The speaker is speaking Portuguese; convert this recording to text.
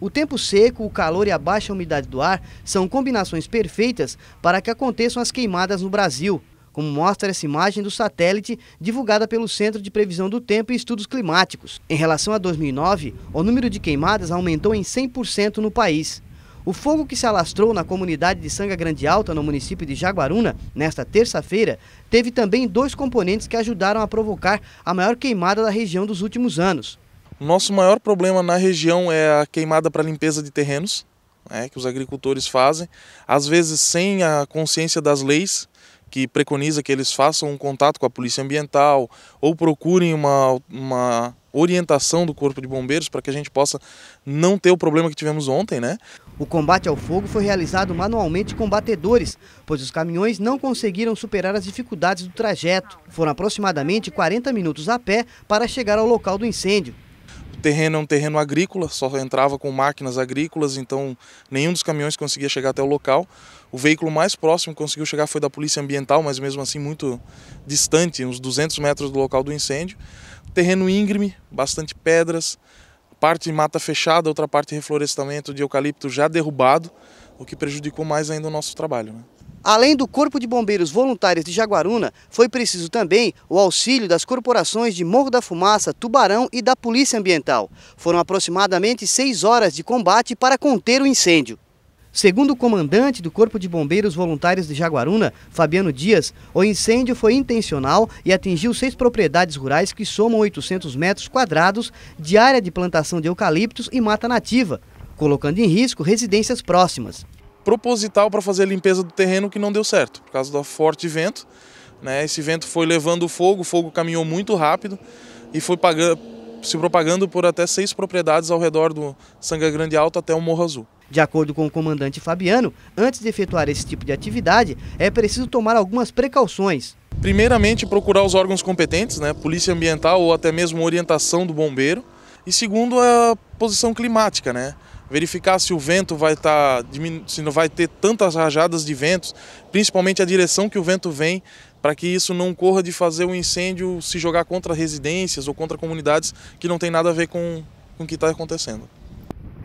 O tempo seco, o calor e a baixa umidade do ar são combinações perfeitas para que aconteçam as queimadas no Brasil, como mostra essa imagem do satélite divulgada pelo Centro de Previsão do Tempo e Estudos Climáticos. Em relação a 2009, o número de queimadas aumentou em 100% no país. O fogo que se alastrou na comunidade de Sanga Grande Alta, no município de Jaguaruna, nesta terça-feira, teve também dois componentes que ajudaram a provocar a maior queimada da região dos últimos anos. Nosso maior problema na região é a queimada para limpeza de terrenos, né, que os agricultores fazem, às vezes sem a consciência das leis, que preconiza que eles façam um contato com a polícia ambiental ou procurem uma, uma orientação do Corpo de Bombeiros para que a gente possa não ter o problema que tivemos ontem, né? O combate ao fogo foi realizado manualmente com batedores, pois os caminhões não conseguiram superar as dificuldades do trajeto. Foram aproximadamente 40 minutos a pé para chegar ao local do incêndio terreno é um terreno agrícola, só entrava com máquinas agrícolas, então nenhum dos caminhões conseguia chegar até o local. O veículo mais próximo que conseguiu chegar foi da Polícia Ambiental, mas mesmo assim muito distante, uns 200 metros do local do incêndio. Terreno íngreme, bastante pedras, parte mata fechada, outra parte reflorestamento de eucalipto já derrubado, o que prejudicou mais ainda o nosso trabalho. Né? Além do Corpo de Bombeiros Voluntários de Jaguaruna, foi preciso também o auxílio das corporações de Morro da Fumaça, Tubarão e da Polícia Ambiental. Foram aproximadamente seis horas de combate para conter o incêndio. Segundo o comandante do Corpo de Bombeiros Voluntários de Jaguaruna, Fabiano Dias, o incêndio foi intencional e atingiu seis propriedades rurais que somam 800 metros quadrados de área de plantação de eucaliptos e mata nativa, colocando em risco residências próximas proposital para fazer a limpeza do terreno que não deu certo, por causa do forte vento. Né? Esse vento foi levando o fogo, o fogo caminhou muito rápido e foi se propagando por até seis propriedades ao redor do Sanga Grande Alto até o Morro Azul. De acordo com o comandante Fabiano, antes de efetuar esse tipo de atividade, é preciso tomar algumas precauções. Primeiramente, procurar os órgãos competentes, né, polícia ambiental ou até mesmo orientação do bombeiro. E segundo, a posição climática, né? verificar se o vento vai estar, tá, se não vai ter tantas rajadas de ventos, principalmente a direção que o vento vem, para que isso não corra de fazer o um incêndio se jogar contra residências ou contra comunidades que não tem nada a ver com, com o que está acontecendo.